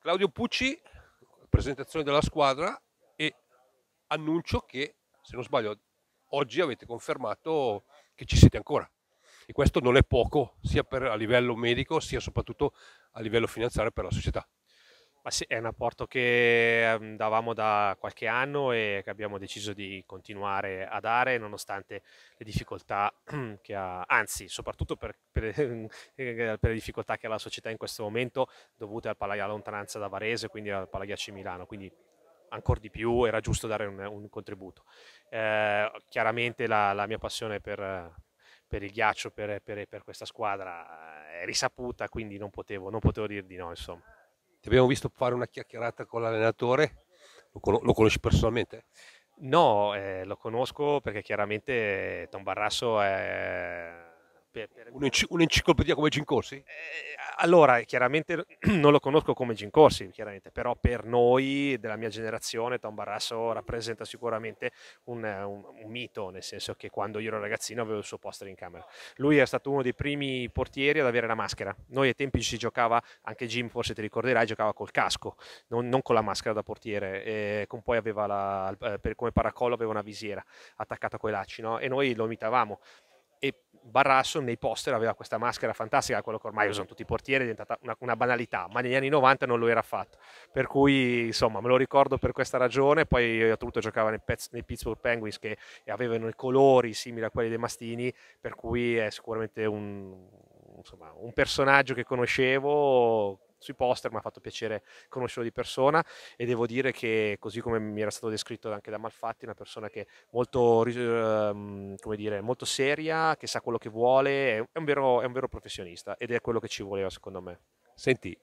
Claudio Pucci, presentazione della squadra e annuncio che, se non sbaglio, oggi avete confermato che ci siete ancora. E questo non è poco, sia per, a livello medico, sia soprattutto a livello finanziario per la società. Ma sì, è un apporto che ehm, davamo da qualche anno e che abbiamo deciso di continuare a dare nonostante le difficoltà che ha, anzi soprattutto per, per, eh, per le difficoltà che ha la società in questo momento dovute alla lontananza da Varese, quindi al Palaghiacci Milano, quindi ancora di più era giusto dare un, un contributo. Eh, chiaramente la, la mia passione per, per il ghiaccio, per, per, per, questa squadra eh, è risaputa, quindi non potevo, non potevo dir di no, insomma abbiamo visto fare una chiacchierata con l'allenatore, lo, con- lo conosci personalmente? No, eh, lo conosco perché chiaramente Tom Barrasso è per, per... Un'enci- un'enciclopedia come Gincorsi? Eh, allora, chiaramente non lo conosco come Gincorsi, chiaramente, però per noi della mia generazione Tom Barrasso rappresenta sicuramente un, un, un, mito, nel senso che quando io ero ragazzino avevo il suo poster in camera. Lui era stato uno dei primi portieri ad avere la maschera. Noi ai tempi si giocava, anche Jim forse ti ricorderai, giocava col casco, non, non con la maschera da portiere, e con poi aveva la, eh, per, come paracollo aveva una visiera attaccata a quei lacci, no? e noi lo imitavamo. E Barrasso nei poster aveva questa maschera fantastica, quello che ormai mm. usano tutti i portieri, è diventata una, una, banalità, ma negli anni 90 non lo era affatto. Per cui, insomma, me lo ricordo per questa ragione. Poi io giocava nei, Pez, nei, Pittsburgh Penguins che avevano i colori simili a quelli dei Mastini, per cui è sicuramente un, insomma, un personaggio che conoscevo, sui poster, mi ha fatto piacere conoscerlo di persona e devo dire che così come mi era stato descritto anche da Malfatti, una persona che è molto, ehm, come dire, molto seria, che sa quello che vuole, è un, vero, è un vero professionista ed è quello che ci voleva secondo me. Senti,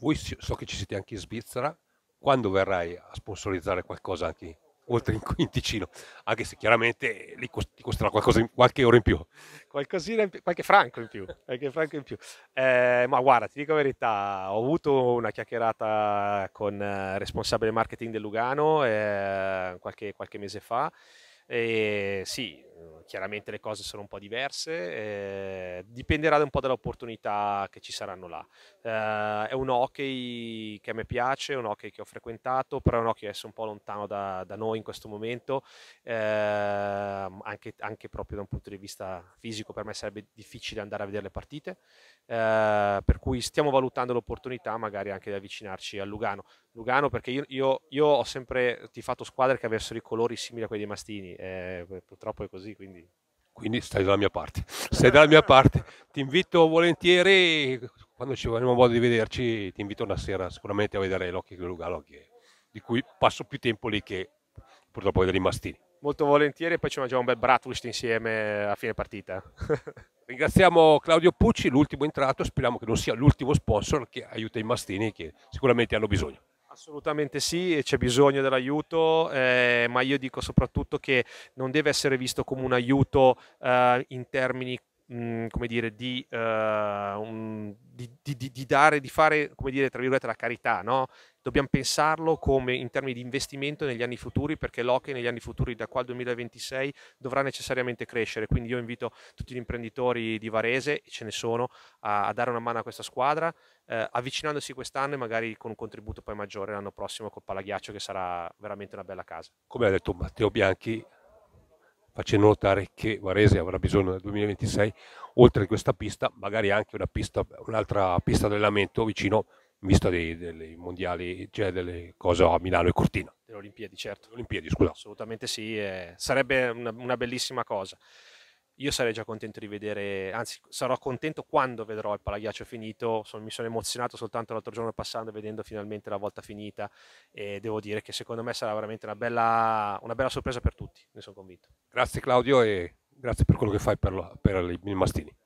voi so che ci siete anche in Svizzera, quando verrai a sponsorizzare qualcosa anche oltre in quinticino, anche se chiaramente lì ti costerà qualcosa in, qualche ora in più, in più qualche franco in più, Qualche franco in più. Eh, ma guarda, ti dico la verità, ho avuto una chiacchierata con il eh, responsabile marketing del Lugano eh, qualche, qualche mese fa e sì, chiaramente le cose sono un po' diverse, eh, dipenderà un po' dalle opportunità che ci saranno là. Eh, è un hockey che a me piace, è un hockey che ho frequentato, però è un hockey adesso un po' lontano da, da noi in questo momento, eh, anche, anche, proprio da un punto di vista fisico per me sarebbe difficile andare a vedere le partite, eh, per cui stiamo valutando l'opportunità magari anche di avvicinarci a Lugano. Lugano perché io, io, io ho sempre tifato squadre che avessero i colori simili a quelli dei Mastini, eh, purtroppo è così, quindi quindi stai dalla mia parte. Stai dalla mia parte. Ti invito volentieri, quando ci avremo modo di vederci, ti invito una sera sicuramente a vedere l'Occhio di Lugano, di cui passo più tempo lì che purtroppo vedere i mastini. Molto volentieri e poi ci mangiamo un bel bratwurst insieme a fine partita. Ringraziamo Claudio Pucci, l'ultimo entrato, speriamo che non sia l'ultimo sponsor che aiuta i mastini che sicuramente hanno bisogno. Assolutamente sì, c'è bisogno dell'aiuto, eh, ma io dico soprattutto che non deve essere visto come un aiuto eh, in termini come dire, di, uh, un, di, di, di, dare, di fare, come dire, tra virgolette, la carità, no? Dobbiamo pensarlo come in termini di investimento negli anni futuri, perché l'Oke negli anni futuri, da qua al 2026, dovrà necessariamente crescere. Quindi io invito tutti gli imprenditori di Varese, e ce ne sono, a, a dare una mano a questa squadra, eh, avvicinandosi quest'anno e magari con un contributo poi maggiore l'anno prossimo col Palaghiaccio, che sarà veramente una bella casa. Come ha detto Matteo Bianchi, facendo notare che Varese avrà bisogno nel 2026, oltre a questa pista, magari anche pista, un'altra pista di allenamento vicino, in vista dei, dei, mondiali, cioè delle cose a Milano e Cortina. Le Olimpiadi, certo. Le Olimpiadi, scusa. Assolutamente sì, eh, sarebbe una, una bellissima cosa io sarei già contento di vedere, anzi sarò contento quando vedrò il palaghiaccio finito, sono, mi sono emozionato soltanto l'altro giorno passando vedendo finalmente la volta finita e devo dire che secondo me sarà veramente una bella, una bella sorpresa per tutti, ne sono convinto. Grazie Claudio e grazie per quello che fai per, lo, per i mastini.